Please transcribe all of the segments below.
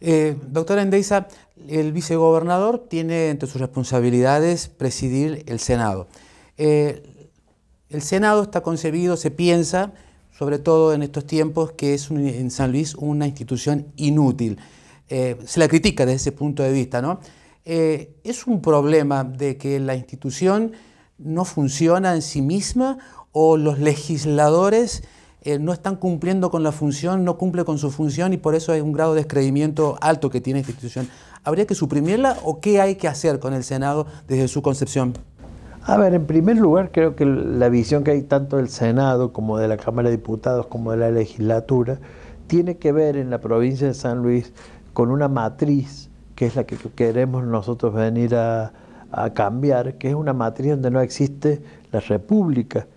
Eh, doctora Endeiza, el vicegobernador tiene entre sus responsabilidades presidir el Senado. Eh, el Senado está concebido, se piensa, sobre todo en estos tiempos, que es en San Luis una institución inútil. Eh, se la critica desde ese punto de vista, ¿no? ¿Es un problema de que la institución no funciona en sí misma o los legisladores eh, no están cumpliendo con la función, no cumple con su función y por eso hay un grado de descreimiento alto que tiene esta institución. ¿Habría que suprimirla o qué hay que hacer con el Senado desde su concepción? A ver, en primer lugar, creo que la visión que hay tanto del Senado como de la Cámara de Diputados como de la legislatura tiene que ver en la provincia de San Luis con una matriz que es la que queremos nosotros venir a cambiar, que es una matriz donde no existe la república,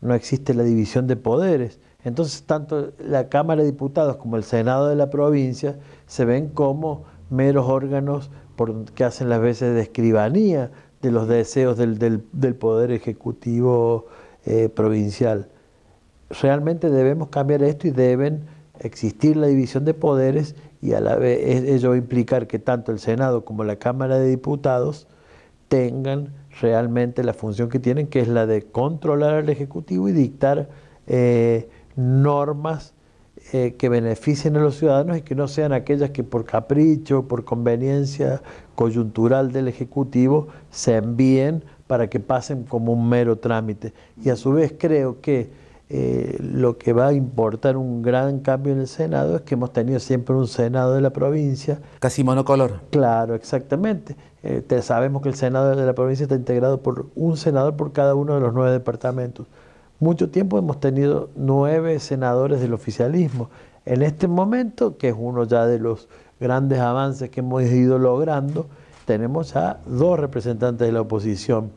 no existe la división de poderes, entonces, tanto la Cámara de Diputados como el Senado de la provincia se ven como meros órganos por, que hacen las veces de escribanía de los deseos del, Poder Ejecutivo eh, provincial. Realmente debemos cambiar esto y deben existir la división de poderes y a la vez ello va a implicar que tanto el Senado como la Cámara de Diputados tengan realmente la función que tienen, que es la de controlar al Ejecutivo y dictar eh, normas eh, que beneficien a los ciudadanos y que no sean aquellas que por capricho, por conveniencia coyuntural del Ejecutivo, se envíen para que pasen como un mero trámite. Y a su vez creo que eh, lo que va a importar un gran cambio en el Senado es que hemos tenido siempre un Senado de la provincia. Casi monocolor. Claro, exactamente. Eh, te sabemos que el Senado de la provincia está integrado por un senador por cada uno de los nueve departamentos. Mucho tiempo hemos tenido nueve senadores del oficialismo. En este momento, que es uno ya de los grandes avances que hemos ido logrando, tenemos a dos representantes de la oposición,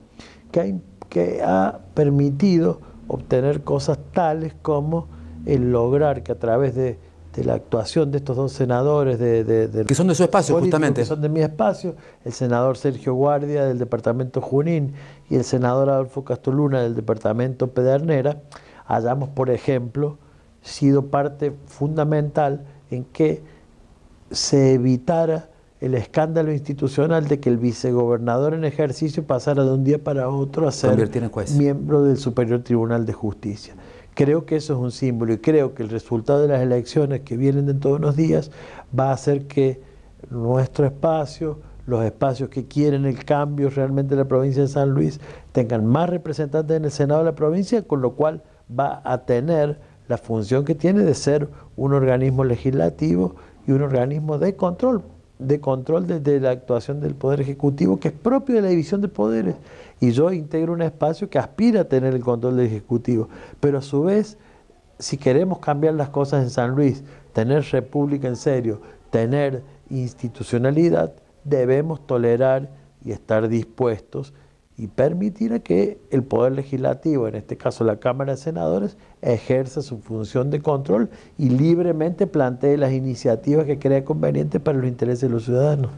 que, que ha permitido obtener cosas tales como el lograr que a través de de la actuación de estos dos senadores de, que son de su espacio justamente son de mi espacio el senador Sergio Guardia del departamento Junín y el senador Adolfo Castoluna del departamento Pedernera hayamos por ejemplo sido parte fundamental en que se evitara el escándalo institucional de que el vicegobernador en ejercicio pasara de un día para otro a ser miembro del Superior Tribunal de Justicia. Creo que eso es un símbolo y creo que el resultado de las elecciones que vienen dentro de los días va a hacer que nuestro espacio, los espacios que quieren el cambio realmente de la provincia de San Luis, tengan más representantes en el Senado de la provincia, con lo cual va a tener la función que tiene de ser un organismo legislativo y un organismo de control, de control desde la actuación del Poder Ejecutivo, que es propio de la división de poderes y yo integro un espacio que aspira a tener el control del Ejecutivo. Pero a su vez, si queremos cambiar las cosas en San Luis, tener república en serio, tener institucionalidad, debemos tolerar y estar dispuestos y permitir a que el Poder Legislativo, en este caso la Cámara de Senadores, ejerza su función de control y libremente plantee las iniciativas que crea conveniente para los intereses de los ciudadanos.